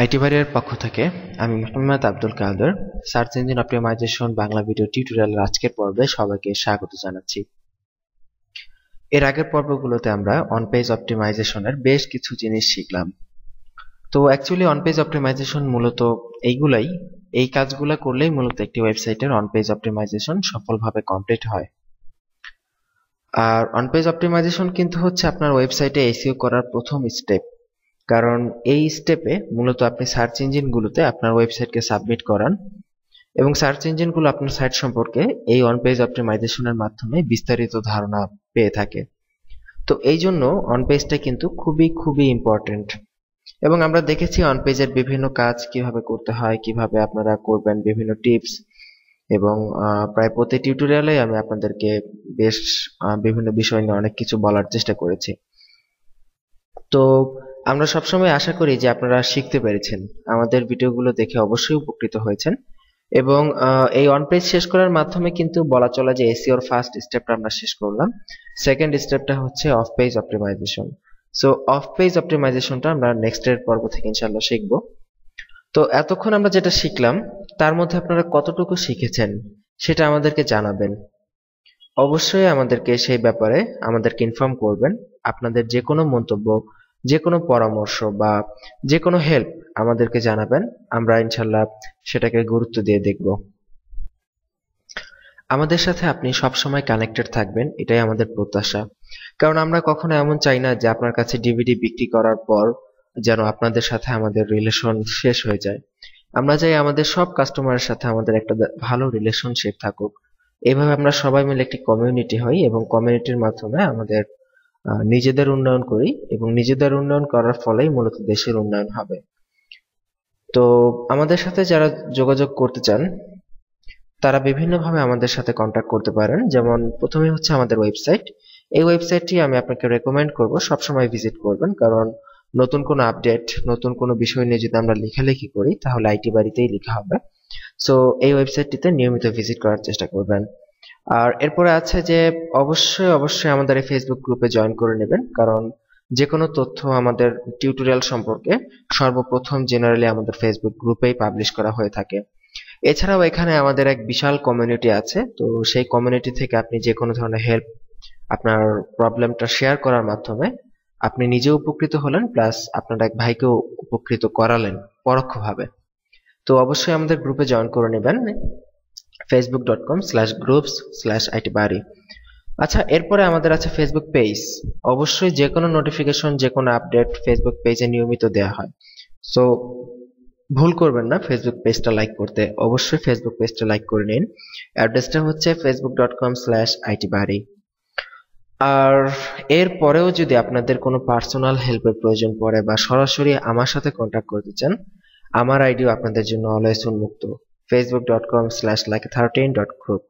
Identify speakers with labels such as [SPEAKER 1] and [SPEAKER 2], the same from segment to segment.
[SPEAKER 1] IT বাড়ির পক্ষ থেকে আমি Mohammad Abdul Kader search engine optimisation Bangla video টিউটোরিয়ালের আজকের পর্বে সবাইকে স্বাগত জানাচ্ছি এর আগের পর্বগুলোতে আমরা অন পেজ অপটিমাইজেশনের বেশ কিছু জিনিস শিখলাম তো অ্যাকচুয়ালি অন পেজ অপটিমাইজেশন মূলত এইগুলাই এই কাজগুলো করলেই মূলত একটি ওয়েবসাইটের অন পেজ অপটিমাইজেশন সফলভাবে কমপ্লিট হয় আর অন পেজ অপটিমাইজেশন কিন্তু হচ্ছে আপনার ওয়েবসাইটে এসিও করার প্রথম স্টেপ কারণ এই স্টেপে মূলত আপনি সার্চ ইঞ্জিনগুলোতে আপনার ওয়েবসাইটকে সাবমিট করান এবং সার্চ ইঞ্জিনগুলো আপনার সাইট সম্পর্কে এই অন পেজ অপটিমাইজেশনের মাধ্যমে বিস্তারিত ধারণা পেয়ে থাকে তো এই জন্য অন পেজটা কিন্তু খুবই খুবই ইম্পর্টেন্ট এবং আমরা দেখেছি অন পেজের বিভিন্ন কাজ কিভাবে করতে হয় কিভাবে আপনারা করবেন বিভিন্ন টিপস এবং প্রায় প্রতি টিউটোরিয়ালে আমি আপনাদেরকে বেশ বিভিন্ন বিষয় নিয়ে অনেক কিছু বলার চেষ্টা করেছি তো আমরা সবসময় আশা করি যে আপনারা শিখতে পেরেছেন আমাদের ভিডিওগুলো দেখে অবশ্যই উপকৃত হয়েছেন এবং এই অন পেজ শেষ করার মাধ্যমে কিন্তু বলা চলে যে এসিওর ফার্স্ট স্টেপটা আমরা শেষ করলাম সেকেন্ড স্টেপটা হচ্ছে off page optimisation so off page অপটিমাইজেশনটা আমরা নেক্সট এর পর্ব থেকে ইনশাল্লাহ শিখব তো এতক্ষণ আমরা যেটা শিখলাম তার মধ্যে আপনারা কতটুকু শিখেছেন সেটা আমাদেরকে জানাবেন অবশ্যই আমাদেরকে সেই ব্যাপারে আমাদেরকে ইনফর্ম করবেন আপনাদের যে কোনো মন্তব্য যে কোনো পরামর্শ বা যে কোনো হেল্প আমাদেরকে জানাবেন আমরা ইনশাল্লাহ সেটাকে গুরুত্ব দিয়ে দেখব আমাদের সাথে আপনি সবসময় কানেক্টেড থাকবেন এটাই আমাদের প্রত্যাশা কারণ আমরা কখনো এমন চাই না যে আপনার কাছে ডিভিডি বিক্রি করার পর যেন আপনাদের সাথে আমাদের রিলেশন শেষ হয়ে যায় আমরা চাই আমাদের সব কাস্টমারের সাথে আমাদের একটা ভালো রিলেশনশিপ থাকুক এভাবে আমরা সবাই মিলে একটি কমিউনিটি হই এবং কমিউনিটির মাধ্যমে আমাদের নিজেদের উন্নয়ন করি এবং নিজেদের উন্নয়ন করার ফলেই মূলত দেশের উন্নয়ন হবে তো আমাদের সাথে যারা যোগাযোগ করতে চান তারা বিভিন্নভাবে আমাদের সাথে কন্ট্যাক্ট করতে পারেন যেমন প্রথমে হচ্ছে আমাদের ওয়েবসাইট এই ওয়েবসাইটটি আমি আপনাকে রেকমেন্ড করব সবসময় ভিজিট করবেন কারণ নতুন কোনো আপডেট নতুন কোনো বিষয় নিয়ে যদি আমরা লেখালেখি করি তাহলে আইটি বাড়িতেই লেখা হবে সো এই ওয়েবসাইটটিতে নিয়মিত ভিজিট করার চেষ্টা করবেন আর এরপরে আছে যে অবশ্যই অবশ্যই আমাদের এই ফেসবুক গ্রুপে জয়েন করে নেবেন কারণ যে কোনো তথ্য আমাদের টিউটোরিয়াল সম্পর্কে সর্বপ্রথম জেনারেলি আমাদের ফেসবুক গ্রুপেই পাবলিশ করা হয়ে থাকে এছাড়াও এখানে আমাদের এক বিশাল কমিউনিটি আছে তো সেই কমিউনিটি থেকে আপনি যে কোনো ধরনের হেল্প আপনার প্রবলেমটা শেয়ার করার মাধ্যমে আপনি নিজে উপকৃত হলেন প্লাস আপনার এক ভাইকেও উপকৃত করালেন পরোক্ষভাবে তো অবশ্যই আমাদের গ্রুপে জয়েন করে নেবেন Facebook dot com slash groups slash IT Bari আচ্ছা এরপরে আমাদের আছে ফেসবুক পেজ অবশ্যই যে কোনো নোটিফিকেশন যে কোনো আপডেট ফেসবুক পেজে নিয়মিত দেওয়া হয় সো ভুল করবেন না ফেসবুক পেজটা লাইক করতে অবশ্যই ফেসবুক পেজটা লাইক করে নিন অ্যাড্রেসটা হচ্ছে Facebook dot com slash IT Bari আর এর পরেও যদি আপনাদের কোনো পার্সোনাল হেল্পের প্রয়োজন পড়ে বা সরাসরি আমার সাথে কন্ট্যাক্ট করতে চান আমার আইডিও আপনাদের জন্য অলয়েস উন্মুক্ত Facebook dot com slash like thirteen dot group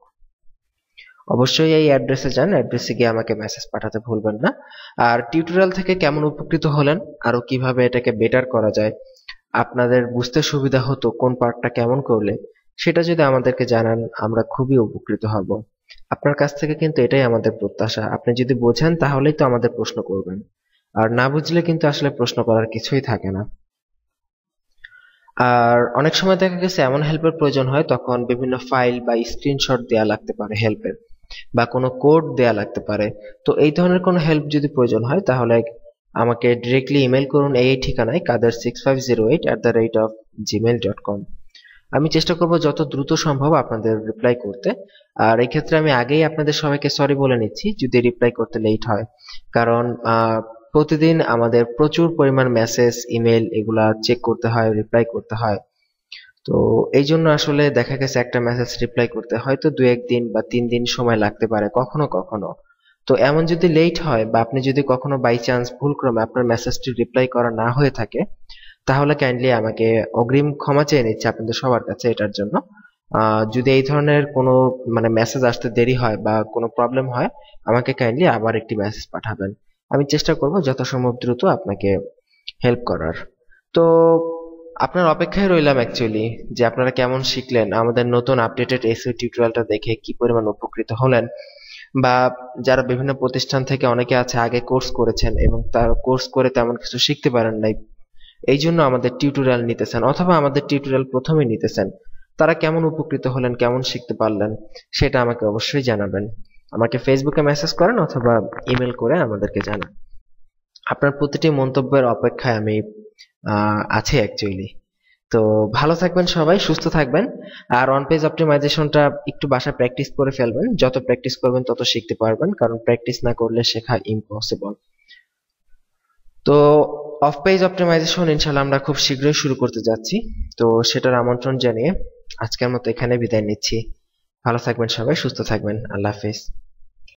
[SPEAKER 1] অবশ্যই এই অ্যাড্রেসে যান অ্যাড্রেসে গিয়ে আমাকে মেসেজ পাঠাতে ভুলবেন না আর টিউটোরিয়াল থেকে কেমন উপকৃত হলেন আরও কিভাবে এটাকে বেটার করা যায় আপনাদের বুঝতে সুবিধা হতো কোন পার্টটা কেমন করলে সেটা যদি আমাদেরকে জানান আমরা খুবই উপকৃত হব আপনার কাছ থেকে কিন্তু এটাই আমাদের প্রত্যাশা আপনি যদি বোঝেন তাহলেই তো আমাদের প্রশ্ন করবেন আর না বুঝলে কিন্তু আসলে প্রশ্ন করার কিছুই থাকে না আর অনেক সময় দেখা গেছে এমন হেল্পের প্রয়োজন হয় তখন বিভিন্ন ফাইল বা স্ক্রিনশট দেওয়া লাগতে পারে হেল্পের বা কোনো কোড দেয়া লাগতে পারে তো এই ধরনের কোনো হেল্প যদি প্রয়োজন হয় তাহলে আমাকে ডিরেক্টলি ইমেল করুন এই ঠিকানায় Kader six five zero eight at the rate of Gmail dot com আমি চেষ্টা করব যত দ্রুত সম্ভব আপনাদের রিপ্লাই করতে আর এই ক্ষেত্রে আমি আগেই আপনাদের সবাইকে সরি বলে নিচ্ছি যদি রিপ্লাই করতে লেট হয় কারণ প্রতিদিন আমাদের প্রচুর পরিমাণ মেসেজ ইমেল এগুলা চেক করতে হয় রিপ্লাই করতে হয় তো এই জন্য আসলে দেখা গেছে একটা মেসেজ রিপ্লাই করতে হয়তো দু একদিন বা তিন দিন সময় লাগতে পারে কখনো কখনো তো এমন যদি লেট হয় বা আপনি যদি কখনো বাই চান্স ভুলক্রমে আপনার মেসেজটি রিপ্লাই করা না হয়ে থাকে তাহলে কাইন্ডলি আমাকে অগ্রিম ক্ষমা চেয়ে নিচ্ছে আপনাদের সবার কাছে এটার জন্য যদি এই ধরনের কোনো মানে মেসেজ আসতে দেরি হয় বা কোনো প্রবলেম হয় আমাকে কাইন্ডলি আবার একটি মেসেজ পাঠাবেন আমি চেষ্টা করব যথাসম্ভব দ্রুত আপনাকে হেল্প করার তো আপনার অপেক্ষায় রইলাম অ্যাকচুয়ালি যে আপনারা কেমন শিখলেন আমাদের নতুন আপডেটেড এসিও টিউটোরিয়ালটা দেখে কি পরিমাণ উপকৃত হলেন বা যারা বিভিন্ন প্রতিষ্ঠান থেকে অনেকে আছে আগে কোর্স করেছেন এবং তার কোর্স করে তেমন কিছু শিখতে পারেন নাই এই জন্য আমাদের টিউটোরিয়াল নিতেছেন অথবা আমাদের টিউটোরিয়াল প্রথমে নিতেছেন তারা কেমন উপকৃত হলেন কেমন শিখতে পারলেন সেটা আমাকে অবশ্যই জানাবেন আমাকে ফেসবুকে মেসেজ করেন অথবা ইমেল করে আমাদেরকে জানান আপনার প্রতিটি মন্তব্যের অপেক্ষায় আমি আছি অ্যাকচুয়ালি তো ভালো থাকবেন সবাই সুস্থ থাকবেন আর অন পেজ অপটিমাইজেশনটা একটু বাসায় প্র্যাকটিস করে ফেলবেন যত প্র্যাকটিস করবেন তত শিখতে পারবেন কারণ প্র্যাকটিস না করলে শেখা ইম্পসিবল তো অফ পেজ অপটিমাইজেশন ইনশাল্লাহ আমরা খুব শীঘ্রই শুরু করতে যাচ্ছি তো সেটার আমন্ত্রণ জানিয়ে আজকের মতো এখানে বিদায় নিচ্ছি ভালো থাকবেন সবাই সুস্থ থাকবেন আল্লাহ হাফিজ